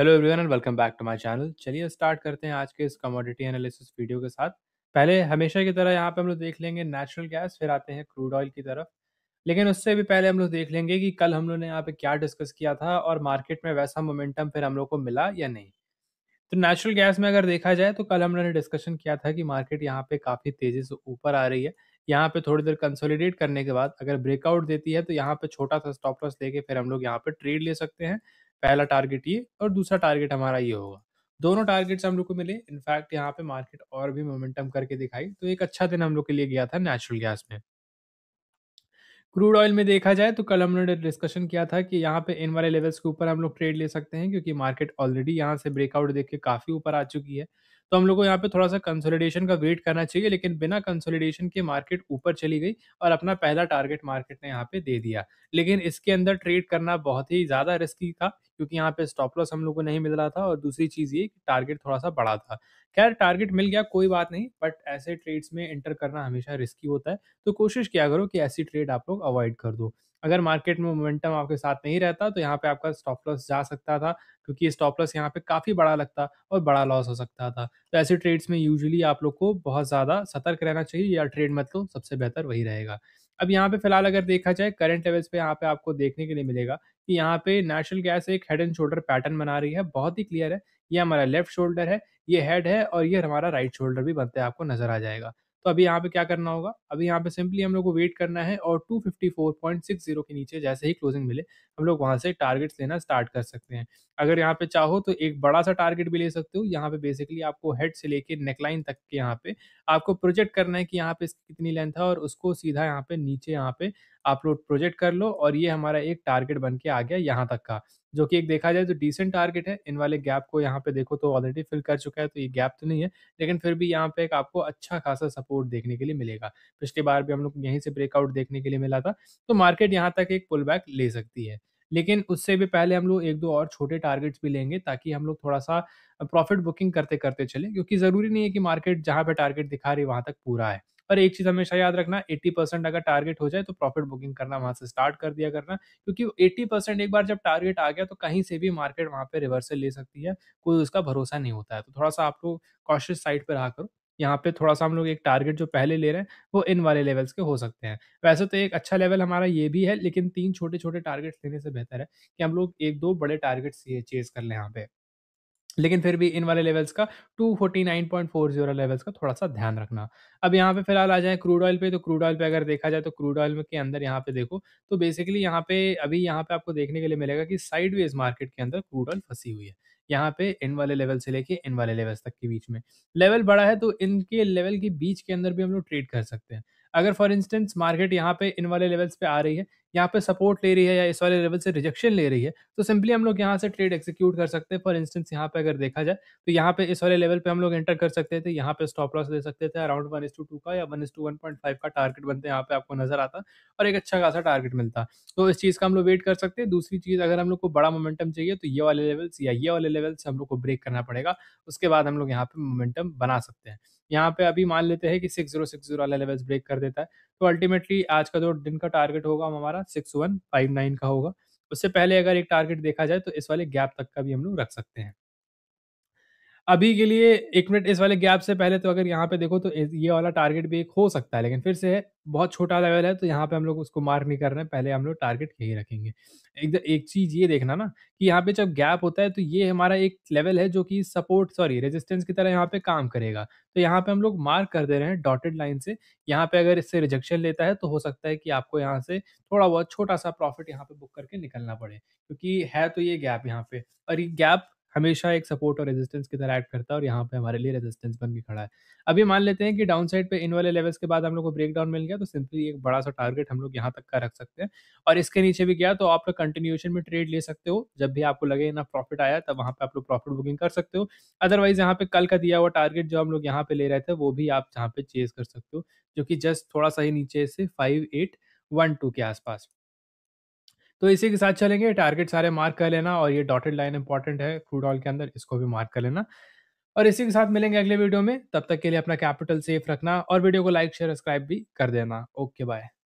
hello everyone and welcome back to my channel चलिए start करते हैं आज के इस कमोडिटी एनालिसिस वीडियो के साथ पहले हमेशा की तरह यहाँ पे हम लोग देख लेंगे नेचुरल गैस फिर आते हैं क्रूड ऑयल की तरफ लेकिन उससे भी पहले हम लोग देख लेंगे कि कल हम लोग ने यहाँ पे क्या डिस्कस किया था और मार्केट में वैसा मोमेंटम फिर हम लोग को मिला या नहीं तो नेचुरल गैस में अगर देखा जाए तो कल हम लोगों ने डिस्कशन किया था कि मार्केट यहाँ पे काफ़ी तेज़ी से ऊपर आ रही है यहाँ पे थोड़ी देर कंसोलिडेट करने के बाद अगर ब्रेकआउट देती है तो यहाँ पे छोटा सा स्टॉप लॉस लेके फिर हम लोग यहाँ पे ट्रेड ले सकते हैं पहला टारगेट ये और दूसरा टारगेट हमारा ये होगा दोनों टारगेट्स हम लोग को मिले इनफैक्ट यहाँ पे मार्केट और भी मोमेंटम करके दिखाई तो एक अच्छा दिन हम लोग के लिए गया था नेचुरल गैस में क्रूड ऑयल में देखा जाए तो कल हमने डिस्कशन किया था कि यहाँ पे इन वाले लेवल्स के ऊपर हम लोग ट्रेड ले सकते हैं क्योंकि मार्केट ऑलरेडी यहाँ से ब्रेकआउट देख के काफ़ी ऊपर आ चुकी है तो हम लोग को यहाँ पे थोड़ा सा कंसोलिडेशन का वेट करना चाहिए लेकिन बिना कंसोलिडेशन के मार्केट ऊपर चली गई और अपना पहला टारगेट मार्केट ने यहाँ पे दे दिया लेकिन इसके अंदर ट्रेड करना बहुत ही ज़्यादा रिस्की था क्योंकि यहाँ पे स्टॉप लॉस हम लोग को नहीं मिल रहा था और दूसरी चीज़ ये कि टारगेट थोड़ा सा बड़ा था खैर टारगेट मिल गया कोई बात नहीं बट ऐसे ट्रेड्स में एंटर करना हमेशा रिस्की होता है तो कोशिश किया करो कि ऐसी ट्रेड आप लोग अवॉइड कर दो अगर मार्केट में मोमेंटम आपके साथ नहीं रहता तो यहाँ पे आपका स्टॉप लॉस जा सकता था क्योंकि स्टॉप लॉस यहाँ पे काफ़ी बड़ा लगता और बड़ा लॉस हो सकता था तो ऐसे ट्रेड्स में यूजुअली आप लोग को बहुत ज़्यादा सतर्क रहना चाहिए या ट्रेड मतलब सबसे बेहतर वही रहेगा अब यहाँ पे फिलहाल अगर देखा जाए करंट लेवल्स पे यहाँ पे आपको देखने के लिए मिलेगा कि यहाँ पे नेशनल गैस एक हेड एंड शोल्डर पैटर्न बना रही है बहुत ही क्लियर है ये हमारा लेफ्ट शोल्डर है ये हेड है और ये हमारा राइट शोल्डर भी बनते आपको नजर आ जाएगा तो अभी यहाँ पे क्या करना होगा अभी यहाँ पे सिंपली हम लोग को वेट करना है और 254.60 के नीचे जैसे ही क्लोजिंग मिले हम लोग वहाँ से टारगेट्स लेना स्टार्ट कर सकते हैं अगर यहाँ पे चाहो तो एक बड़ा सा टारगेट भी ले सकते हो यहाँ पे बेसिकली आपको हेड से लेके नेकलाइन तक के यहाँ पे आपको प्रोजेक्ट करना है कि यहाँ पे इसकी कितनी लेंथ है और उसको सीधा यहाँ पे नीचे यहाँ पे आप लोग प्रोजेक्ट कर लो और ये हमारा एक टारगेट बन के आ गया यहाँ तक का जो कि एक देखा जाए तो डिसेंट टारगेट है इन वाले गैप को यहाँ पे देखो तो ऑलरेडी फिल कर चुका है तो ये गैप तो नहीं है लेकिन फिर भी यहाँ पे एक आपको अच्छा खासा सपोर्ट देखने के लिए मिलेगा पिछली बार भी हम लोग यहीं से ब्रेकआउट देखने के लिए मिला था तो मार्केट यहाँ तक एक पुल बैक ले सकती है लेकिन उससे भी पहले हम लोग एक दो और छोटे टारगेट्स भी लेंगे ताकि हम लोग थोड़ा सा प्रॉफिट बुकिंग करते करते चले क्योंकि ज़रूरी नहीं है कि मार्केट जहाँ पे टारगेट दिखा रही है वहाँ तक पूरा है पर एक चीज हमेशा याद रखना 80 परसेंट अगर टारगेट हो जाए तो प्रॉफिट बुकिंग करना वहां से स्टार्ट कर दिया करना क्योंकि 80 परसेंट एक बार जब टारगेट आ गया तो कहीं से भी मार्केट वहां पे रिवर्सल ले सकती है कोई उसका भरोसा नहीं होता है तो थोड़ा सा आप लोग कॉशियस साइड पर रहा करो यहाँ पे थोड़ा सा हम लोग एक टारगेट जो पहले ले रहे हैं वो इन वाले लेवल्स के हो सकते हैं वैसे तो एक अच्छा लेवल हमारा ये भी है लेकिन तीन छोटे छोटे टारगेट्स लेने से बेहतर है कि हम लोग एक दो बड़े टारगेट्स ये चेज कर लें यहाँ पे लेकिन फिर भी इन वाले लेवल्स का two forty nine point four zero levels का थोड़ा सा ध्यान रखना अब यहाँ पे फिलहाल आ जाए क्रूड ऑयल पे तो क्रूड ऑयल पे अगर देखा जाए तो क्रूड ऑयल के अंदर यहाँ पे देखो तो बेसिकली यहाँ पे अभी यहाँ पे आपको देखने के लिए मिलेगा कि साइडवेज मार्केट के अंदर क्रूड ऑयल फंसी हुई है यहाँ पे इन वाले लेवल से लेके इन वाले लेवल्स तक के बीच में लेवल बड़ा है तो इनके लेवल के बीच के अंदर भी हम लोग ट्रेड कर सकते हैं अगर फॉर इंस्टेंस मार्केट यहाँ पे इन वाले लेवल्स पे आ रही है यहाँ पे सपोर्ट ले रही है या इस वाले लेवल से रिजेक्शन ले रही है तो सिंपली हम लोग यहाँ से ट्रेड एक्सिक्यूट कर सकते हैं फॉर इंस्टेंस यहाँ पे अगर देखा जाए तो यहाँ पे इस वाले लेवल पे हम लोग एंटर कर सकते थे यहाँ पे स्टॉप लॉस ले सकते थे अराउंड वन टू टू का या वन का टारगेट बनते यहाँ पे आपको नजर आता और एक अच्छा खासा टारगेट मिलता तो इस चीज़ का हम लोग वेट कर सकते हैं दूसरी चीज़ अगर हम लोग को बड़ा मोमेंटम चाहिए तो ये वाले लेवल्स या ये वाले से हम लोग को ब्रेक करना पड़ेगा उसके बाद हम लोग यहाँ पे मोमेंटम बना सकते हैं यहाँ पे अभी मान लेते हैं कि सिक्स जीरो सिक्स जीरो वाला लेवल्स ब्रेक कर देता है तो अल्टीमेटली आज का जो दिन का टारगेट होगा हमारा सिक्स वन फाइव नाइन का होगा उससे पहले अगर एक टारगेट देखा जाए तो इस वाले गैप तक का भी हम लोग रख सकते हैं अभी के लिए एक मिनट इस वाले गैप से पहले तो अगर यहाँ पे देखो तो ये वाला टारगेट भी एक हो सकता है लेकिन फिर से है बहुत छोटा लेवल है तो यहाँ पे हम लोग उसको मार्क नहीं कर रहे हैं पहले हम लोग टारगेट यही रखेंगे एक एक चीज ये देखना ना कि यहाँ पे जब गैप होता है तो ये हमारा एक लेवल है जो कि सपोर्ट सॉरी रेजिस्टेंस की तरह यहाँ पे काम करेगा तो यहाँ पे हम लोग मार्क कर दे रहे हैं डॉटेड लाइन से यहाँ पे अगर इससे रिजेक्शन लेता है तो हो सकता है कि आपको यहाँ से थोड़ा बहुत छोटा सा प्रॉफिट यहाँ पे बुक करके निकलना पड़े क्योंकि है तो ये गैप यहाँ पे और ये गैप हमेशा एक सपोर्ट और रेजिस्टेंस की तरह एक्ट करता है और यहाँ पे हमारे लिए रेजिस्टेंस बन के खड़ा है अभी मान लेते हैं कि डाउन साइड पे इन वाले लेवल्स के बाद हम लोग को ब्रेक डाउन मिल गया तो सिंपली एक बड़ा सा टारगेट हम लोग यहाँ तक का रख सकते हैं और इसके नीचे भी गया तो आप लोग कंटिन्यूएशन में ट्रेड ले सकते हो जब भी आपको लगे ना प्रॉफिट आया तब वहाँ पे आप लोग प्रॉफिट बुकिंग कर सकते हो अदरवाइज यहाँ पे कल का दिया हुआ टारगेट जो हम लोग यहाँ पे ले रहे थे वो भी आप जहाँ पे चेज कर सकते हो जो कि जस्ट थोड़ा सा ही नीचे से फाइव एट वन टू के आसपास तो इसी के साथ चलेंगे टारगेट सारे मार्क कर लेना और ये डॉटेड लाइन इंपॉर्टेंट है क्रूड ऑयल के अंदर इसको भी मार्क कर लेना और इसी के साथ मिलेंगे अगले वीडियो में तब तक के लिए अपना कैपिटल सेफ रखना और वीडियो को लाइक शेयर सब्सक्राइब भी कर देना ओके बाय